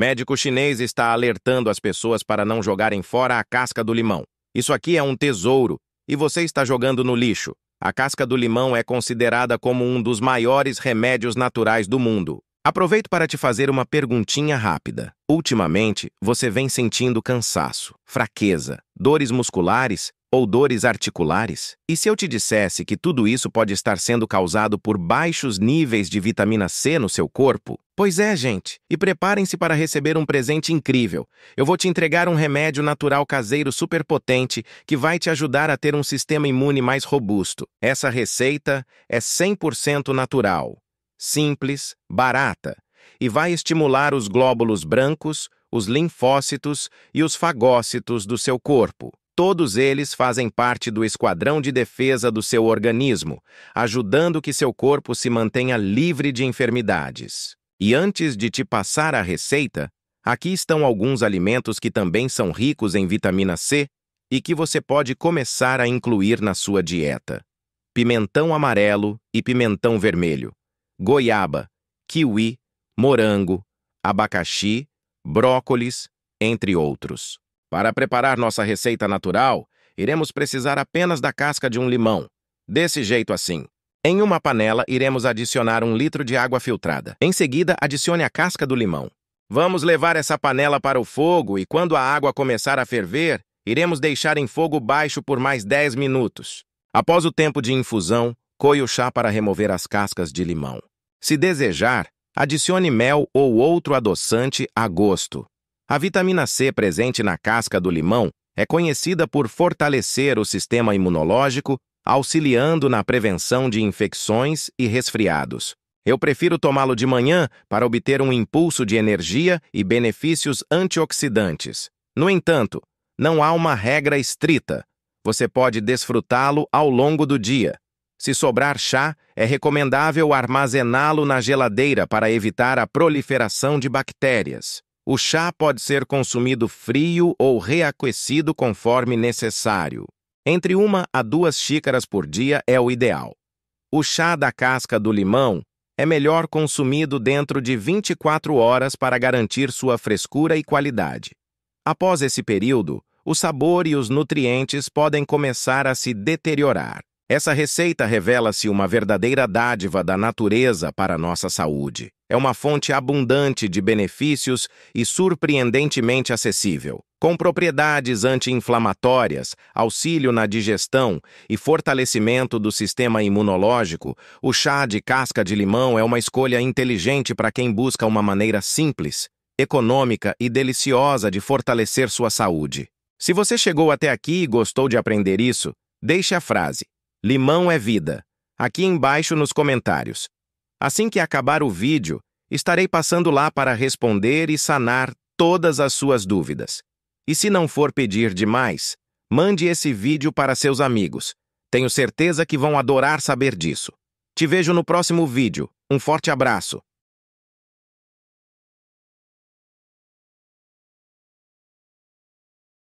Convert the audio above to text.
Médico chinês está alertando as pessoas para não jogarem fora a casca do limão. Isso aqui é um tesouro e você está jogando no lixo. A casca do limão é considerada como um dos maiores remédios naturais do mundo. Aproveito para te fazer uma perguntinha rápida. Ultimamente, você vem sentindo cansaço, fraqueza, dores musculares ou dores articulares? E se eu te dissesse que tudo isso pode estar sendo causado por baixos níveis de vitamina C no seu corpo? Pois é, gente, e preparem-se para receber um presente incrível. Eu vou te entregar um remédio natural caseiro superpotente que vai te ajudar a ter um sistema imune mais robusto. Essa receita é 100% natural simples, barata, e vai estimular os glóbulos brancos, os linfócitos e os fagócitos do seu corpo. Todos eles fazem parte do esquadrão de defesa do seu organismo, ajudando que seu corpo se mantenha livre de enfermidades. E antes de te passar a receita, aqui estão alguns alimentos que também são ricos em vitamina C e que você pode começar a incluir na sua dieta: pimentão amarelo e pimentão vermelho goiaba, kiwi, morango, abacaxi, brócolis, entre outros. Para preparar nossa receita natural, iremos precisar apenas da casca de um limão, desse jeito assim. Em uma panela, iremos adicionar um litro de água filtrada. Em seguida, adicione a casca do limão. Vamos levar essa panela para o fogo e, quando a água começar a ferver, iremos deixar em fogo baixo por mais 10 minutos. Após o tempo de infusão, coe o chá para remover as cascas de limão. Se desejar, adicione mel ou outro adoçante a gosto. A vitamina C presente na casca do limão é conhecida por fortalecer o sistema imunológico, auxiliando na prevenção de infecções e resfriados. Eu prefiro tomá-lo de manhã para obter um impulso de energia e benefícios antioxidantes. No entanto, não há uma regra estrita. Você pode desfrutá-lo ao longo do dia. Se sobrar chá, é recomendável armazená-lo na geladeira para evitar a proliferação de bactérias. O chá pode ser consumido frio ou reaquecido conforme necessário. Entre uma a duas xícaras por dia é o ideal. O chá da casca do limão é melhor consumido dentro de 24 horas para garantir sua frescura e qualidade. Após esse período, o sabor e os nutrientes podem começar a se deteriorar. Essa receita revela-se uma verdadeira dádiva da natureza para a nossa saúde. É uma fonte abundante de benefícios e surpreendentemente acessível, com propriedades anti-inflamatórias, auxílio na digestão e fortalecimento do sistema imunológico. O chá de casca de limão é uma escolha inteligente para quem busca uma maneira simples, econômica e deliciosa de fortalecer sua saúde. Se você chegou até aqui e gostou de aprender isso, deixe a frase Limão é vida, aqui embaixo nos comentários. Assim que acabar o vídeo, estarei passando lá para responder e sanar todas as suas dúvidas. E se não for pedir demais, mande esse vídeo para seus amigos. Tenho certeza que vão adorar saber disso. Te vejo no próximo vídeo. Um forte abraço.